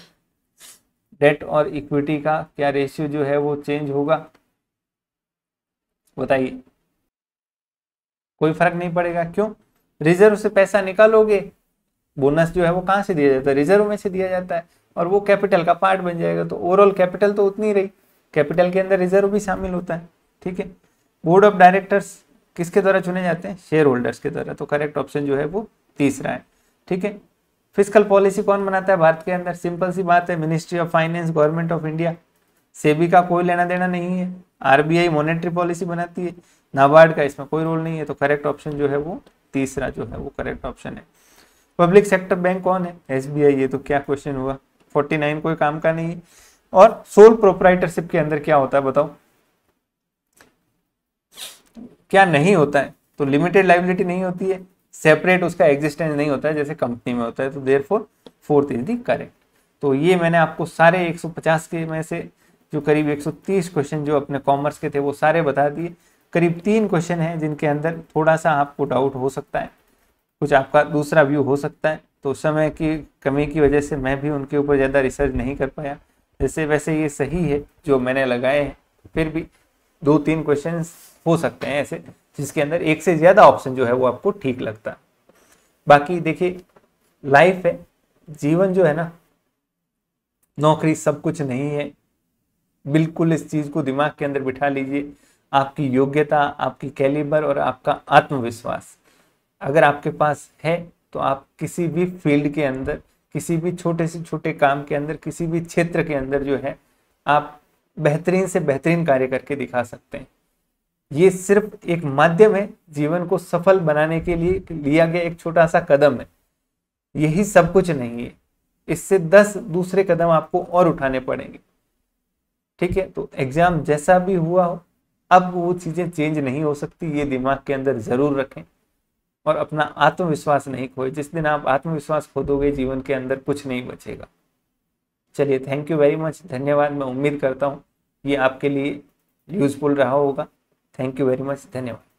Speaker 1: डेट और इक्विटी का क्या रेशियो जो है वो चेंज होगा बताइए कोई फर्क नहीं पड़ेगा क्यों रिजर्व से पैसा निकालोगे बोनस जो है वो कहाँ से दिया जाता है रिजर्व में से दिया जाता है और वो कैपिटल का पार्ट बन जाएगा तो ओवरऑल कैपिटल तो उतनी रही कैपिटल के अंदर रिजर्व भी शामिल होता है ठीक है बोर्ड ऑफ डायरेक्टर्स किसके द्वारा चुने जाते हैं शेयर होल्डर्स के द्वारा तो करेक्ट ऑप्शन जो है वो तीसरा है ठीक है फिजिकल पॉलिसी कौन बनाता है भारत के अंदर सिंपल सी बात है ministry of finance government of India SEBI का कोई लेना देना नहीं है आरबीआई मॉनेटरी पॉलिसी बनाती है नाबार्ड का इसमें कोई रोल नहीं है तो करेक्ट ऑप्शन जो है वो तीसरा जो है वो करेक्ट ऑप्शन है पब्लिक सेक्टर बैंक कौन है एसबीआई ये तो क्या क्वेश्चन हुआ 49 कोई काम का नहीं है और सोल प्रोपराइटरशिप के अंदर क्या होता है बताओ क्या नहीं होता है तो लिमिटेड लाइबिलिटी नहीं होती है सेपरेट उसका एग्जिस्टेंस नहीं होता है जैसे कंपनी में होता है तो therefore fourth is the correct तो ये मैंने आपको सारे 150 के में से जो करीब 130 क्वेश्चन जो अपने कॉमर्स के थे वो सारे बता दिए करीब तीन क्वेश्चन हैं जिनके अंदर थोड़ा सा आपको डाउट हो सकता है कुछ आपका दूसरा व्यू हो सकता है तो समय की कमी की वजह से मैं भी उनके ऊपर ज़्यादा रिसर्च नहीं कर पाया जैसे वैसे ये सही है जो मैंने लगाए हैं फिर भी दो तीन क्वेश्चन हो सकते हैं ऐसे जिसके अंदर एक से ज़्यादा ऑप्शन जो है वो आपको ठीक लगता है बाकी देखिए लाइफ है जीवन जो है ना नौकरी सब कुछ नहीं है बिल्कुल इस चीज़ को दिमाग के अंदर बिठा लीजिए आपकी योग्यता आपकी कैलिबर और आपका आत्मविश्वास अगर आपके पास है तो आप किसी भी फील्ड के अंदर किसी भी छोटे से छोटे काम के अंदर किसी भी क्षेत्र के अंदर जो है आप बेहतरीन से बेहतरीन कार्य करके दिखा सकते हैं ये सिर्फ एक माध्यम है जीवन को सफल बनाने के लिए लिया गया एक छोटा सा कदम है यही सब कुछ नहीं है इससे दस दूसरे कदम आपको और उठाने पड़ेंगे ठीक है तो एग्जाम जैसा भी हुआ हो अब वो चीज़ें चेंज नहीं हो सकती ये दिमाग के अंदर ज़रूर रखें और अपना आत्मविश्वास नहीं खोए जिस दिन आप आत्मविश्वास खो दोगे जीवन के अंदर कुछ नहीं बचेगा चलिए थैंक यू वेरी मच धन्यवाद मैं उम्मीद करता हूँ ये आपके लिए यूजफुल रहा होगा थैंक यू वेरी मच धन्यवाद